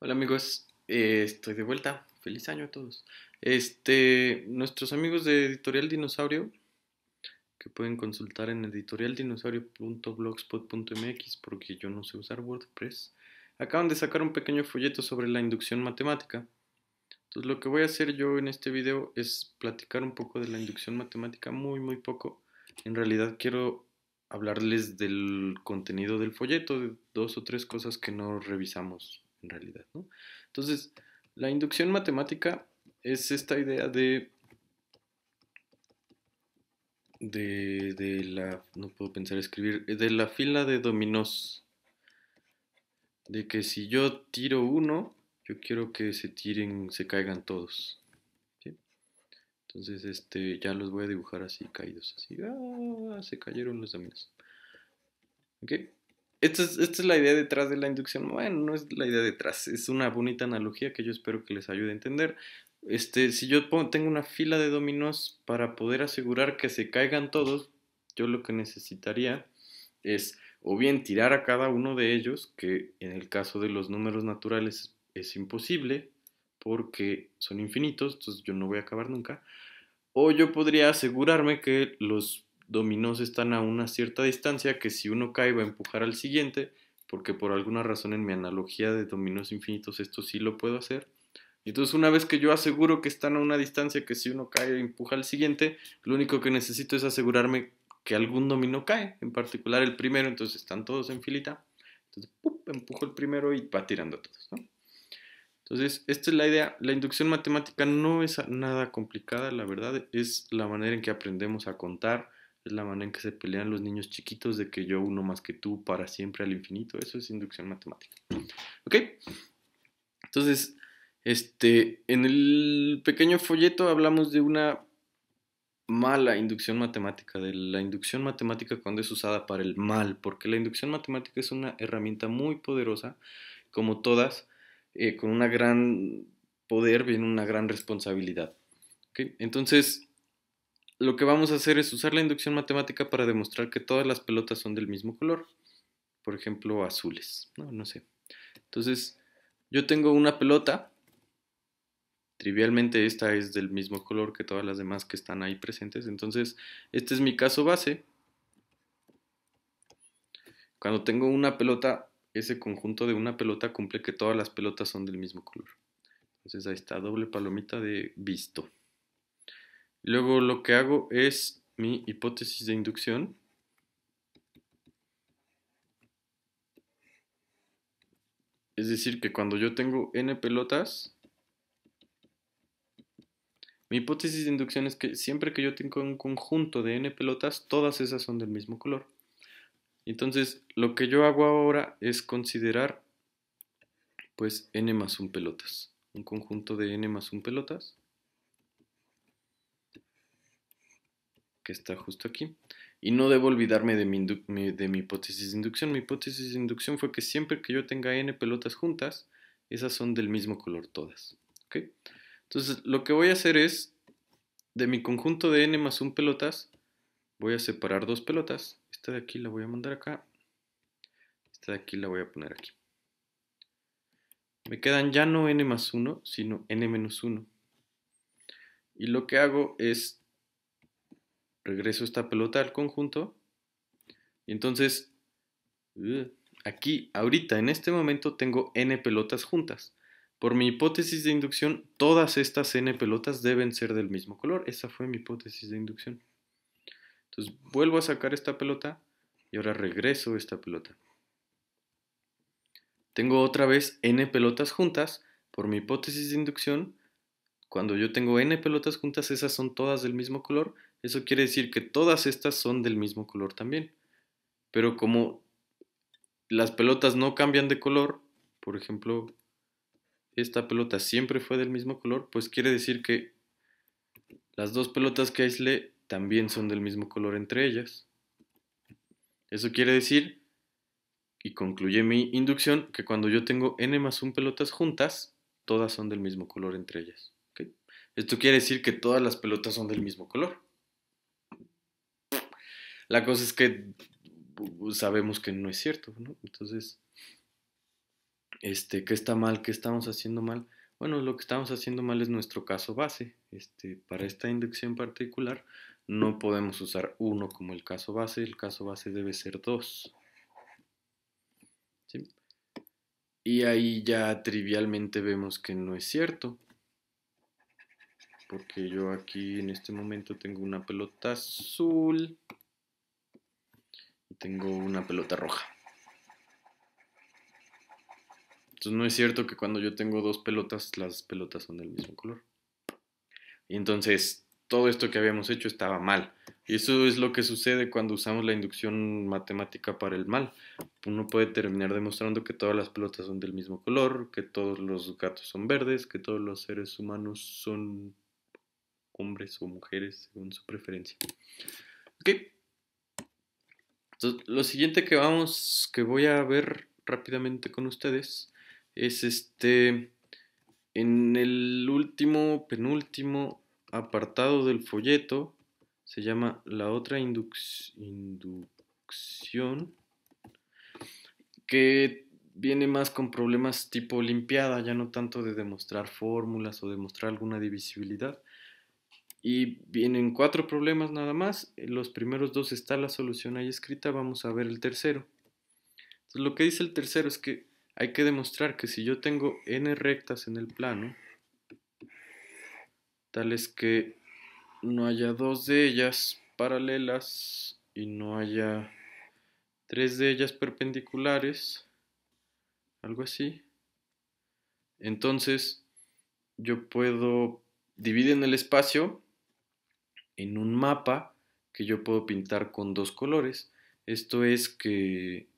Hola amigos, eh, estoy de vuelta. Feliz año a todos. Este, nuestros amigos de Editorial Dinosaurio, que pueden consultar en editorialdinosaurio.blogspot.mx porque yo no sé usar WordPress, acaban de sacar un pequeño folleto sobre la inducción matemática. Entonces lo que voy a hacer yo en este video es platicar un poco de la inducción matemática, muy muy poco. En realidad quiero hablarles del contenido del folleto, de dos o tres cosas que no revisamos en realidad. ¿no? Entonces, la inducción matemática es esta idea de, de, la, no puedo pensar escribir, eh, de la fila de dominós. De que si yo tiro uno, yo quiero que se tiren, se caigan todos. Entonces, este, ya los voy a dibujar así caídos, así, ah, se cayeron los dominos. Esta es, la idea detrás de la inducción. Bueno, no es la idea detrás, es una bonita analogía que yo espero que les ayude a entender. Este, si yo tengo una fila de dominos para poder asegurar que se caigan todos, yo lo que necesitaría es o bien tirar a cada uno de ellos, que en el caso de los números naturales es imposible porque son infinitos, entonces yo no voy a acabar nunca, o yo podría asegurarme que los dominos están a una cierta distancia que si uno cae va a empujar al siguiente, porque por alguna razón en mi analogía de dominos infinitos esto sí lo puedo hacer. Entonces una vez que yo aseguro que están a una distancia que si uno cae e empuja al siguiente, lo único que necesito es asegurarme que algún dominó cae, en particular el primero, entonces están todos en filita. Entonces, empujo el primero y va tirando a todos, Entonces, esta es la idea. La inducción matemática no es nada complicada, la verdad. Es la manera en que aprendemos a contar, es la manera en que se pelean los niños chiquitos de que yo uno más que tú para siempre al infinito. Eso es inducción matemática. ¿Ok? Entonces, este, en el pequeño folleto hablamos de una mala inducción matemática, de la inducción matemática cuando es usada para el mal, porque la inducción matemática es una herramienta muy poderosa, como todas, eh, con un gran poder viene una gran responsabilidad. ¿Ok? Entonces, lo que vamos a hacer es usar la inducción matemática para demostrar que todas las pelotas son del mismo color. Por ejemplo, azules. No, sé. Entonces, yo tengo una pelota. Trivialmente esta es del mismo color que todas las demás que están ahí presentes. Entonces, este es mi caso base. Cuando tengo una pelota, ese conjunto de una pelota cumple que todas las pelotas son del mismo color. Entonces ahí está, doble palomita de visto. Luego lo que hago es mi hipótesis de inducción. Es decir, que cuando yo tengo n pelotas, mi hipótesis de inducción es que siempre que yo tengo un conjunto de n pelotas, todas esas son del mismo color. Entonces, lo que yo hago ahora es considerar, pues, n más 1 pelotas. Un conjunto de n más 1 pelotas. que está justo aquí. Y no debo olvidarme de mi, de mi hipótesis de inducción. Mi hipótesis de inducción fue que siempre que yo tenga n pelotas juntas, esas son del mismo color todas. Entonces, lo que voy a hacer es, de mi conjunto de n más 1 pelotas, voy a separar dos pelotas. Esta de aquí la voy a mandar acá. Esta de aquí la voy a poner aquí. Me quedan ya no n más 1, sino n menos 1. Y lo que hago es regreso esta pelota al conjunto. Y entonces, uh, aquí, ahorita, en este momento, tengo n pelotas juntas. Por mi hipótesis de inducción, todas estas n pelotas deben ser del mismo color. Esa fue mi hipótesis de inducción. Entonces, vuelvo a sacar esta pelota y ahora regreso esta pelota. Tengo otra vez n pelotas juntas. Por mi hipótesis de inducción, cuando yo tengo n pelotas juntas, esas son todas del mismo color eso quiere decir que todas estas son del mismo color también. Pero como las pelotas no cambian de color, por ejemplo, esta pelota siempre fue del mismo color, pues quiere decir que las dos pelotas que aislé también son del mismo color entre ellas. Eso quiere decir, y concluye mi inducción, que cuando yo tengo n más 1 pelotas juntas, todas son del mismo color entre ellas. Esto quiere decir que todas las pelotas son del mismo color. La cosa es que uh, sabemos que no es cierto, ¿no? Entonces, este, ¿qué está mal? ¿Qué estamos haciendo mal? Bueno, lo que estamos haciendo mal es nuestro caso base. Este, para esta inducción particular no podemos usar 1 como el caso base, el caso base debe ser 2. Y ahí ya trivialmente vemos que no es cierto. Porque yo aquí en este momento tengo una pelota azul tengo una pelota roja. Entonces no es cierto que cuando yo tengo dos pelotas, las pelotas son del mismo color. Y entonces todo esto que habíamos hecho estaba mal. Y eso es lo que sucede cuando usamos la inducción matemática para el mal. Uno puede terminar demostrando que todas las pelotas son del mismo color, que todos los gatos son verdes, que todos los seres humanos son hombres o mujeres según su preferencia. Ok lo siguiente que vamos, que voy a ver rápidamente con ustedes, es este, en el último, penúltimo apartado del folleto, se llama la otra inducción, que viene más con problemas tipo limpiada, ya no tanto de demostrar fórmulas o demostrar alguna divisibilidad, y vienen cuatro problemas nada más. Eh, los primeros dos está la solución ahí escrita. Vamos a ver el tercero. lo que dice el tercero es que hay que demostrar que si yo tengo n rectas en el plano, tales que no haya dos de ellas paralelas y no haya tres de ellas perpendiculares, algo así, entonces yo puedo dividir en el espacio en un mapa que yo puedo pintar con dos colores. Esto es que...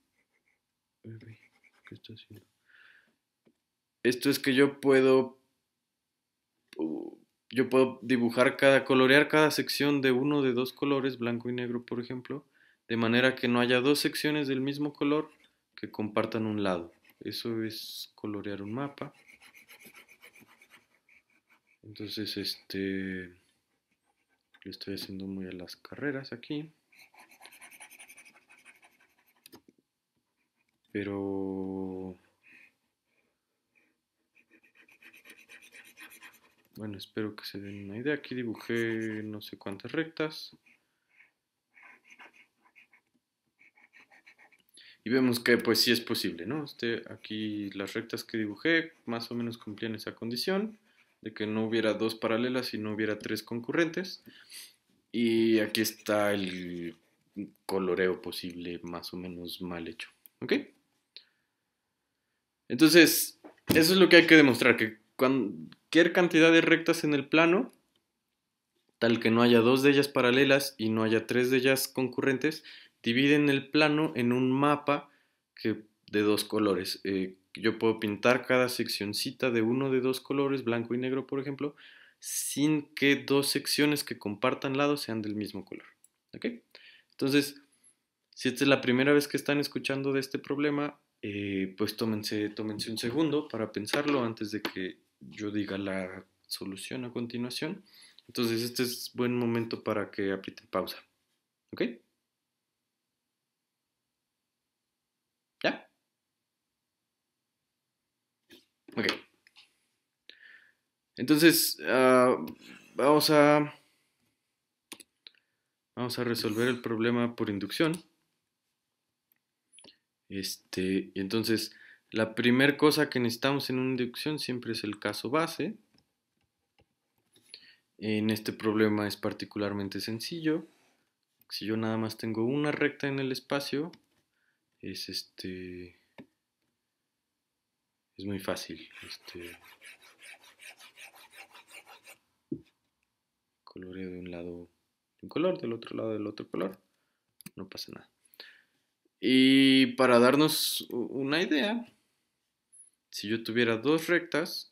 Esto es que yo puedo... Uh, yo puedo dibujar cada, colorear cada sección de uno de dos colores, blanco y negro, por ejemplo, de manera que no haya dos secciones del mismo color que compartan un lado. Eso es colorear un mapa. Entonces, este... Lo estoy haciendo muy a las carreras aquí. Pero... Bueno, espero que se den una idea. Aquí dibujé no sé cuántas rectas. Y vemos que pues sí es posible, ¿no? Este, aquí las rectas que dibujé más o menos cumplían esa condición de que no hubiera dos paralelas y no hubiera tres concurrentes. Y aquí está el coloreo posible más o menos mal hecho. ¿Ok? Entonces, eso es lo que hay que demostrar, que cualquier cantidad de rectas en el plano, tal que no haya dos de ellas paralelas y no haya tres de ellas concurrentes, dividen el plano en un mapa de dos colores. Eh, yo puedo pintar cada seccioncita de uno de dos colores, blanco y negro, por ejemplo, sin que dos secciones que compartan lados sean del mismo color. ¿Ok? Entonces, si esta es la primera vez que están escuchando de este problema, eh, pues tómense, tómense un segundo para pensarlo antes de que yo diga la solución a continuación. Entonces, este es buen momento para que aprieten pausa. ¿Ok? Ok. Entonces, ah, vamos a... Vamos a resolver el problema por inducción. Este, y entonces, la primera cosa que necesitamos en una inducción siempre es el caso base. En este problema es particularmente sencillo. Si yo nada más tengo una recta en el espacio, es este es muy fácil. Este, coloreo de un lado un color, del otro lado del otro color. No pasa nada. Y para darnos una idea, si yo tuviera dos rectas,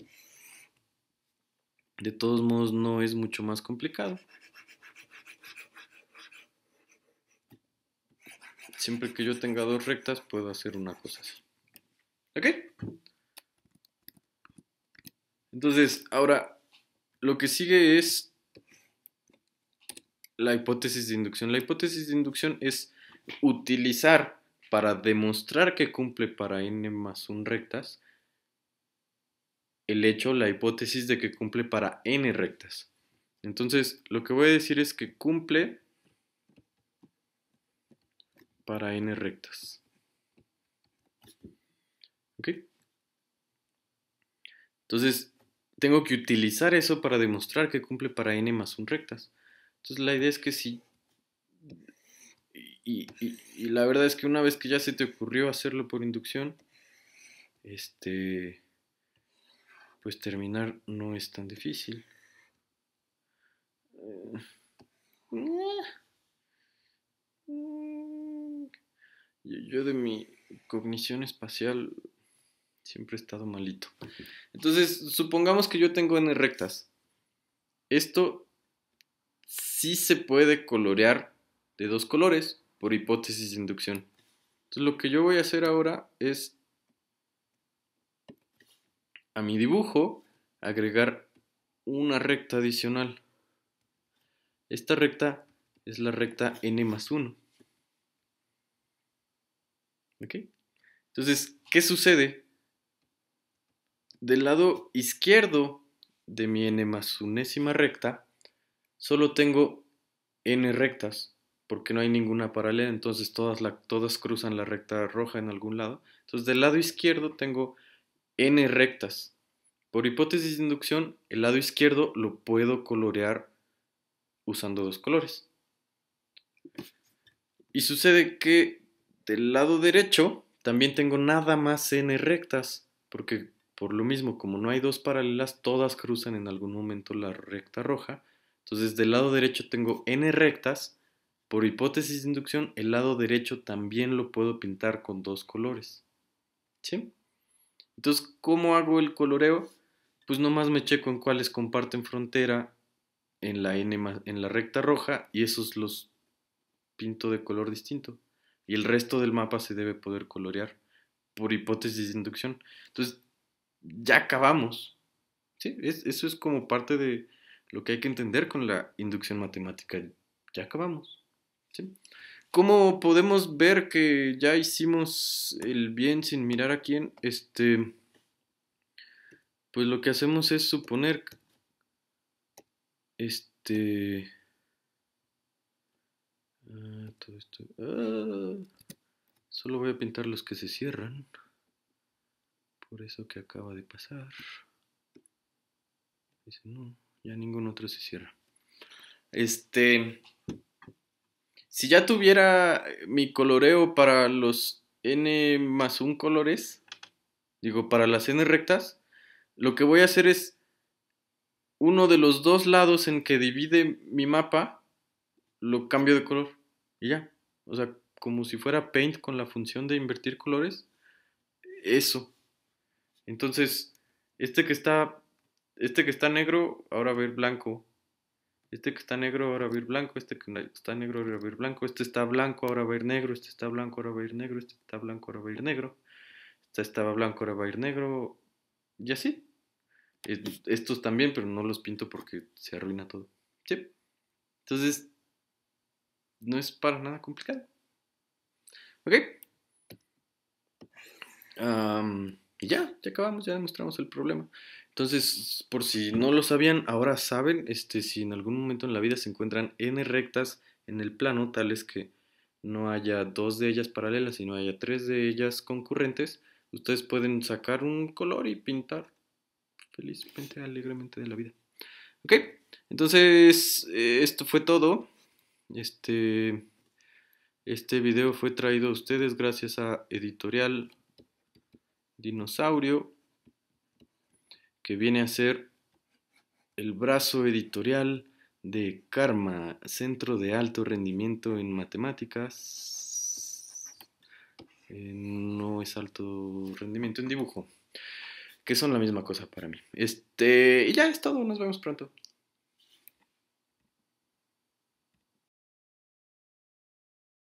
de todos modos no es mucho más complicado. Siempre que yo tenga dos rectas puedo hacer una cosa así. Entonces, ahora, lo que sigue es la hipótesis de inducción. La hipótesis de inducción es utilizar para demostrar que cumple para n más 1 rectas el hecho, la hipótesis de que cumple para n rectas. Entonces, lo que voy a decir es que cumple para n rectas. ¿Ok? Entonces, tengo que utilizar eso para demostrar que cumple para n más un rectas. Entonces la idea es que si... Y, la verdad es que una vez que ya se te ocurrió hacerlo por inducción, este, pues terminar no es tan difícil. Eh, mm, yo de mi cognición espacial Siempre he estado malito. Entonces, supongamos que yo tengo N rectas. Esto sí se puede colorear de dos colores por hipótesis de inducción. Entonces, lo que yo voy a hacer ahora es a mi dibujo agregar una recta adicional. Esta recta es la recta n más 1. ¿Ok? Entonces, ¿qué sucede? Del lado izquierdo de mi n más unésima recta, solo tengo n rectas, porque no hay ninguna paralela, entonces todas, todas cruzan la recta roja en algún lado. Entonces del lado izquierdo tengo n rectas. Por hipótesis de inducción, el lado izquierdo lo puedo colorear usando dos colores. Y sucede que del lado derecho también tengo nada más n rectas, porque por lo mismo, como no hay dos paralelas, todas cruzan en algún momento la recta roja. Entonces, del lado derecho tengo n rectas. Por hipótesis de inducción, el lado derecho también lo puedo pintar con dos colores. ¿Sí? Entonces, ¿cómo hago el coloreo? Pues nomás me checo en cuáles comparten frontera en la, en la recta roja y esos los pinto de color distinto. Y el resto del mapa se debe poder colorear por hipótesis de inducción. Entonces, ya acabamos. Sí, eso es como parte de lo que hay que entender con la inducción matemática. Ya acabamos. ¿sí? ¿Cómo podemos ver que ya hicimos el bien sin mirar a quién? Este, pues lo que hacemos es suponer, este, ah, ah, solo voy a pintar los que se cierran por eso que acaba de pasar. Dice, no, ya ningún otro se cierra. Este, si ya tuviera mi coloreo para los n más 1 colores, digo, para las n rectas, lo que voy a hacer es uno de los dos lados en que divide mi mapa, lo cambio de color. Y ya. O sea, como si fuera Paint con la función de invertir colores. Eso. Entonces, este que está, este que está negro, ahora va a ir blanco. Este que está negro, ahora va a ir blanco. Este que está negro, ahora va a ir blanco. Este está blanco, ahora va a ir negro. Este está blanco, ahora va a ir negro. Este está blanco, ahora va a ir negro. Este estaba blanco, ahora va a ir negro. Y así. Estos también, pero no los pinto porque se arruina todo. ¿Sí? Entonces, no es para nada complicado. ¿Ok? Y ya, ya acabamos, ya demostramos el problema. Entonces, por si no lo sabían, ahora saben, este, si en algún momento en la vida se encuentran n rectas en el plano, tales que no haya dos de ellas paralelas sino haya tres de ellas concurrentes, ustedes pueden sacar un color y pintar felizmente, alegremente de la vida. Ok, entonces eh, esto fue todo. Este, este video fue traído a ustedes gracias a Editorial dinosaurio, que viene a ser el brazo editorial de Karma, Centro de Alto Rendimiento en Matemáticas. Eh, no es alto rendimiento en dibujo, que son la misma cosa para mí. Este, y ya es todo, nos vemos pronto.